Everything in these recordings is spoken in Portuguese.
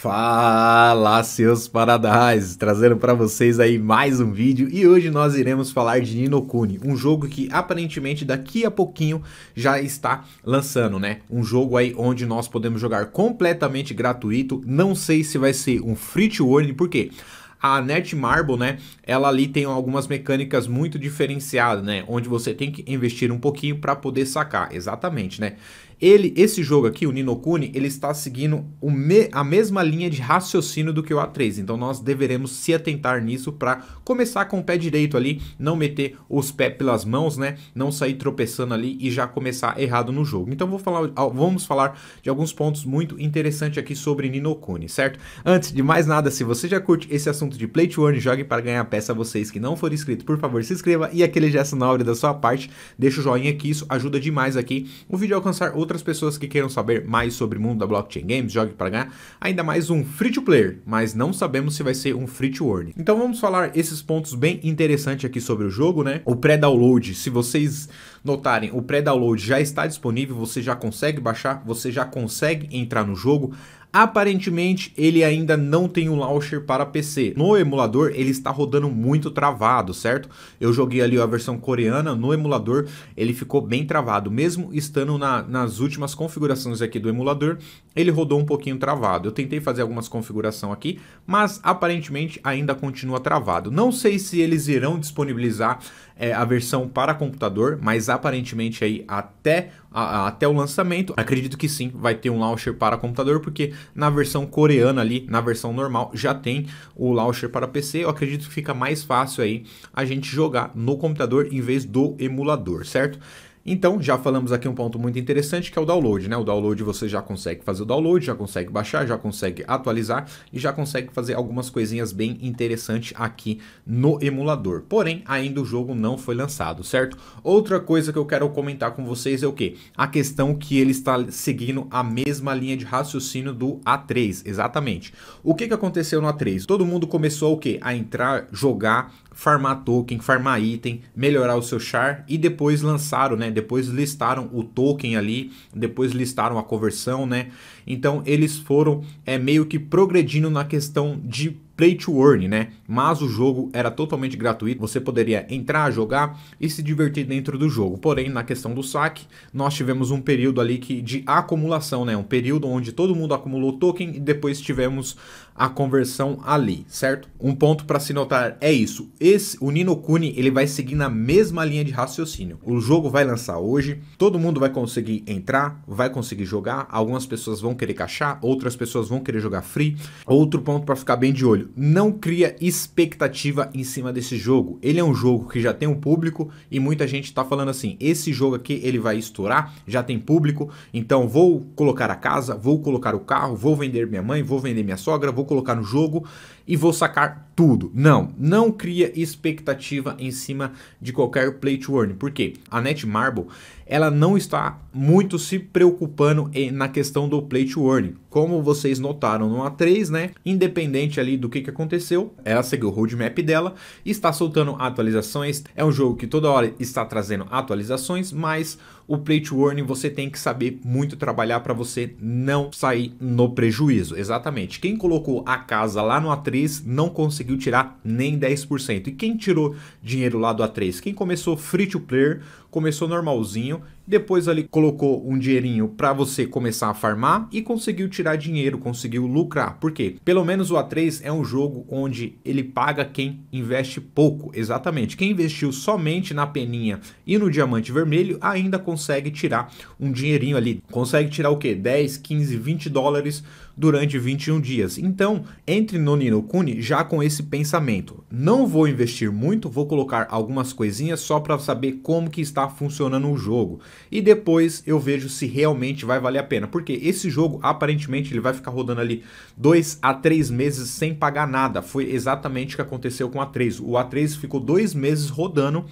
Fala, seus paradais! Trazendo para vocês aí mais um vídeo e hoje nós iremos falar de Ninokuni, um jogo que aparentemente daqui a pouquinho já está lançando, né? Um jogo aí onde nós podemos jogar completamente gratuito, não sei se vai ser um free to earn, por quê? a Netmarble, né, ela ali tem algumas mecânicas muito diferenciadas, né, onde você tem que investir um pouquinho para poder sacar, exatamente, né? Ele, esse jogo aqui, o Ninokuni, ele está seguindo me, a mesma linha de raciocínio do que o A3. Então nós deveremos se atentar nisso para começar com o pé direito ali, não meter os pés pelas mãos, né? Não sair tropeçando ali e já começar errado no jogo. Então vou falar, vamos falar de alguns pontos muito interessantes aqui sobre Ninokuni, certo? Antes de mais nada, se você já curte esse assunto de Play to Earn, jogue para ganhar peça, vocês que não forem inscritos, por favor, se inscreva e aquele gesto na hora da sua parte, deixa o joinha que isso ajuda demais aqui o vídeo alcançar outras outras pessoas que queiram saber mais sobre o mundo da blockchain games, jogue para ganhar, ainda mais um free to player, mas não sabemos se vai ser um free to earn. Então vamos falar esses pontos bem interessantes aqui sobre o jogo, né? O pré-download, se vocês notarem, o pré-download já está disponível, você já consegue baixar, você já consegue entrar no jogo, Aparentemente, ele ainda não tem o um launcher para PC. No emulador, ele está rodando muito travado, certo? Eu joguei ali a versão coreana, no emulador ele ficou bem travado. Mesmo estando na, nas últimas configurações aqui do emulador, ele rodou um pouquinho travado. Eu tentei fazer algumas configurações aqui, mas aparentemente ainda continua travado. Não sei se eles irão disponibilizar é, a versão para computador, mas aparentemente aí até até o lançamento. Acredito que sim, vai ter um launcher para computador, porque na versão coreana ali, na versão normal, já tem o launcher para PC. Eu acredito que fica mais fácil aí a gente jogar no computador em vez do emulador, certo? Então, já falamos aqui um ponto muito interessante que é o download, né? O download você já consegue fazer o download, já consegue baixar, já consegue atualizar e já consegue fazer algumas coisinhas bem interessantes aqui no emulador. Porém, ainda o jogo não foi lançado, certo? Outra coisa que eu quero comentar com vocês é o que? A questão que ele está seguindo a mesma linha de raciocínio do A3, exatamente. O que, que aconteceu no A3? Todo mundo começou o quê? A entrar, jogar farmar token, farmar item, melhorar o seu char e depois lançaram, né? Depois listaram o token ali, depois listaram a conversão, né? Então eles foram é meio que progredindo na questão de play to earn, né? Mas o jogo era totalmente gratuito, você poderia entrar, jogar e se divertir dentro do jogo. Porém, na questão do saque, nós tivemos um período ali que, de acumulação, né? Um período onde todo mundo acumulou token e depois tivemos a conversão ali, certo? Um ponto para se notar é isso. Esse, o Nino Kuni, ele vai seguir na mesma linha de raciocínio. O jogo vai lançar hoje, todo mundo vai conseguir entrar, vai conseguir jogar, algumas pessoas vão querer caixar, outras pessoas vão querer jogar free. Outro ponto para ficar bem de olho, não cria expectativa em cima desse jogo. Ele é um jogo que já tem um público e muita gente está falando assim: esse jogo aqui ele vai estourar, já tem público, então vou colocar a casa, vou colocar o carro, vou vender minha mãe, vou vender minha sogra, vou colocar no jogo e vou sacar tudo. Não, não cria expectativa em cima de qualquer play to earn. Por A Netmarble, ela não está muito se preocupando na questão do play to earn. Como vocês notaram no A3, né? Independente ali do que, que aconteceu, ela seguiu o roadmap dela, está soltando atualizações. É um jogo que toda hora está trazendo atualizações, mas o plate warning você tem que saber muito trabalhar para você não sair no prejuízo. Exatamente. Quem colocou a casa lá no A3 não conseguiu tirar nem 10%. E quem tirou dinheiro lá do A3? Quem começou free to player começou normalzinho, depois ali colocou um dinheirinho para você começar a farmar e conseguiu tirar dinheiro, conseguiu lucrar. Por quê? Pelo menos o A3 é um jogo onde ele paga quem investe pouco, exatamente. Quem investiu somente na peninha e no diamante vermelho ainda consegue tirar um dinheirinho ali. Consegue tirar o quê? 10, 15, 20 dólares durante 21 dias. Então, entre no Ninokuni já com esse pensamento. Não vou investir muito, vou colocar algumas coisinhas só para saber como que está funcionando o jogo. E depois eu vejo se realmente vai valer a pena, porque esse jogo aparentemente ele vai ficar rodando ali 2 a 3 meses sem pagar nada. Foi exatamente o que aconteceu com o A3. O A3 ficou dois meses rodando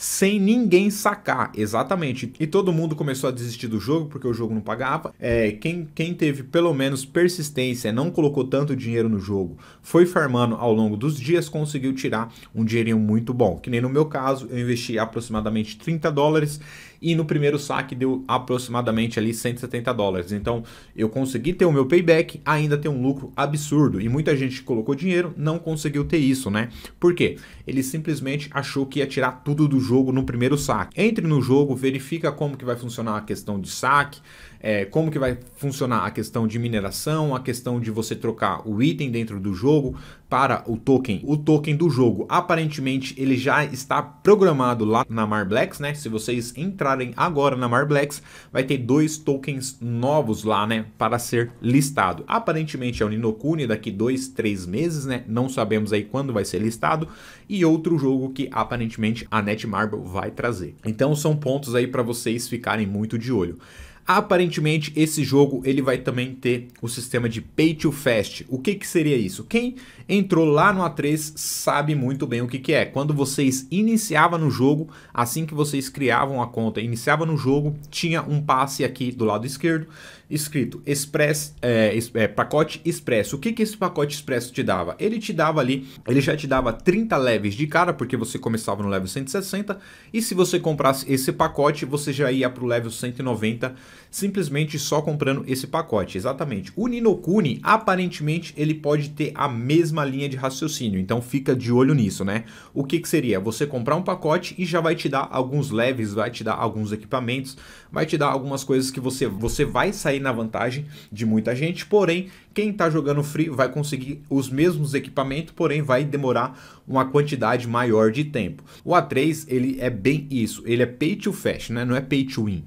sem ninguém sacar, exatamente. E todo mundo começou a desistir do jogo porque o jogo não pagava. É, quem, quem teve pelo menos persistência, não colocou tanto dinheiro no jogo, foi farmando ao longo dos dias, conseguiu tirar um dinheirinho muito bom. Que nem no meu caso, eu investi aproximadamente 30 dólares e no primeiro saque deu aproximadamente ali 170 dólares. Então eu consegui ter o meu payback, ainda ter um lucro absurdo. E muita gente que colocou dinheiro não conseguiu ter isso, né? Por quê? Ele simplesmente achou que ia tirar tudo do jogo no primeiro saque. Entre no jogo, verifica como que vai funcionar a questão de saque, é, como que vai funcionar a questão de mineração, a questão de você trocar o item dentro do jogo para o token. O token do jogo, aparentemente, ele já está programado lá na Marblex, né? Se vocês entrarem agora na Marblex, vai ter dois tokens novos lá, né? Para ser listado. Aparentemente é o Ninokuni daqui dois, três meses, né? Não sabemos aí quando vai ser listado. E outro jogo que aparentemente a Netmarble vai trazer. Então são pontos aí para vocês ficarem muito de olho. Aparentemente, esse jogo ele vai também ter o sistema de Pay to Fast. O que, que seria isso? Quem entrou lá no A3 sabe muito bem o que, que é. Quando vocês iniciavam no jogo, assim que vocês criavam a conta, iniciava no jogo, tinha um passe aqui do lado esquerdo escrito Express, é, é, pacote expresso. O que, que esse pacote expresso te dava? Ele te dava ali, ele já te dava 30 leves de cara, porque você começava no level 160, e se você comprasse esse pacote, você já ia para o level 190 simplesmente só comprando esse pacote. Exatamente. O Ninokuni, aparentemente, ele pode ter a mesma linha de raciocínio, então fica de olho nisso, né? O que, que seria? Você comprar um pacote e já vai te dar alguns leves, vai te dar alguns equipamentos, vai te dar algumas coisas que você, você vai sair na vantagem de muita gente, porém, quem está jogando free vai conseguir os mesmos equipamentos, porém vai demorar uma quantidade maior de tempo. O A3, ele é bem isso, ele é pay to fetch, né? não é pay to win.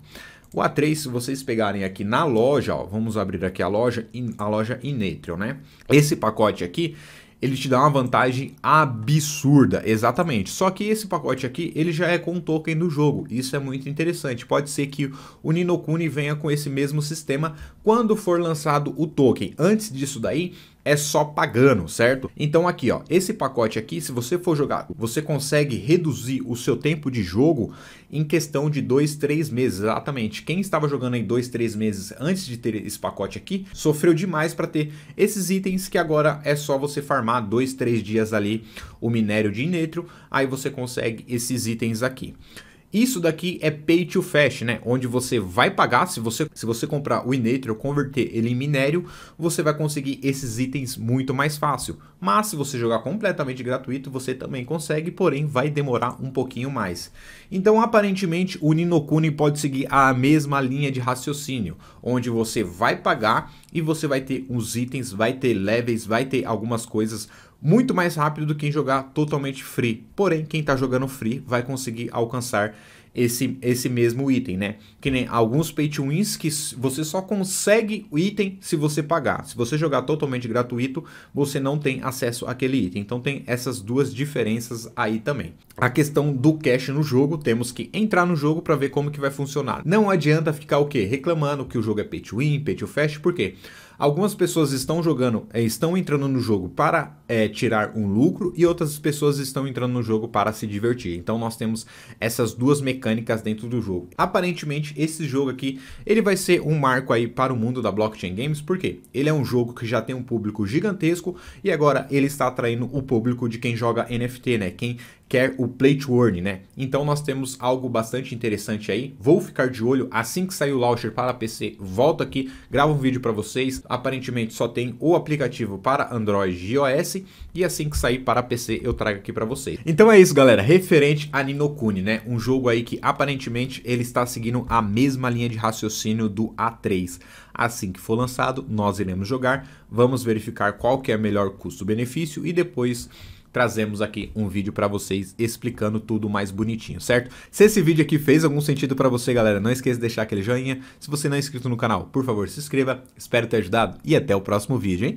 O A3, se vocês pegarem aqui na loja, ó, vamos abrir aqui a loja, a loja Inatrium, né? Esse pacote aqui, ele te dá uma vantagem absurda, exatamente. Só que esse pacote aqui, ele já é com o token do jogo, isso é muito interessante. Pode ser que o Ninokuni venha com esse mesmo sistema quando for lançado o token. Antes disso daí, é só pagando, certo? Então aqui, ó, esse pacote aqui, se você for jogar, você consegue reduzir o seu tempo de jogo em questão de 2, 3 meses, exatamente. Quem estava jogando em 2, 3 meses antes de ter esse pacote aqui, sofreu demais para ter esses itens que agora é só você farmar 2, 3 dias ali o minério de inetro, aí você consegue esses itens aqui. Isso daqui é pay to fetch, né? Onde você vai pagar, se você, se você comprar o Inator ou converter ele em minério, você vai conseguir esses itens muito mais fácil. Mas se você jogar completamente gratuito, você também consegue, porém vai demorar um pouquinho mais. Então aparentemente o Ninokuni pode seguir a mesma linha de raciocínio, onde você vai pagar e você vai ter uns itens, vai ter levels, vai ter algumas coisas muito mais rápido do que jogar totalmente free. Porém, quem está jogando free vai conseguir alcançar esse, esse mesmo item, né? Que nem alguns pay to wins que você só consegue o item se você pagar. Se você jogar totalmente gratuito, você não tem acesso àquele item. Então tem essas duas diferenças aí também. A questão do cash no jogo, temos que entrar no jogo para ver como que vai funcionar. Não adianta ficar o quê? Reclamando que o jogo é pay to win, pay to fast, por quê? Algumas pessoas estão jogando, é, estão entrando no jogo para é, tirar um lucro e outras pessoas estão entrando no jogo para se divertir. Então nós temos essas duas mecânicas dentro do jogo. Aparentemente esse jogo aqui ele vai ser um marco aí para o mundo da blockchain games porque ele é um jogo que já tem um público gigantesco e agora ele está atraindo o público de quem joga NFT, né? Quem quer o plate word, né? Então nós temos algo bastante interessante aí. Vou ficar de olho assim que sair o launcher para PC. Volto aqui, gravo um vídeo para vocês. Aparentemente só tem o aplicativo para Android e iOS e assim que sair para PC eu trago aqui para vocês. Então é isso, galera, referente a Ninokuni, né? Um jogo aí que aparentemente ele está seguindo a mesma linha de raciocínio do A3. Assim que for lançado, nós iremos jogar, vamos verificar qual que é melhor custo-benefício e depois trazemos aqui um vídeo para vocês explicando tudo mais bonitinho, certo? Se esse vídeo aqui fez algum sentido para você, galera, não esqueça de deixar aquele joinha. Se você não é inscrito no canal, por favor, se inscreva. Espero ter ajudado e até o próximo vídeo, hein?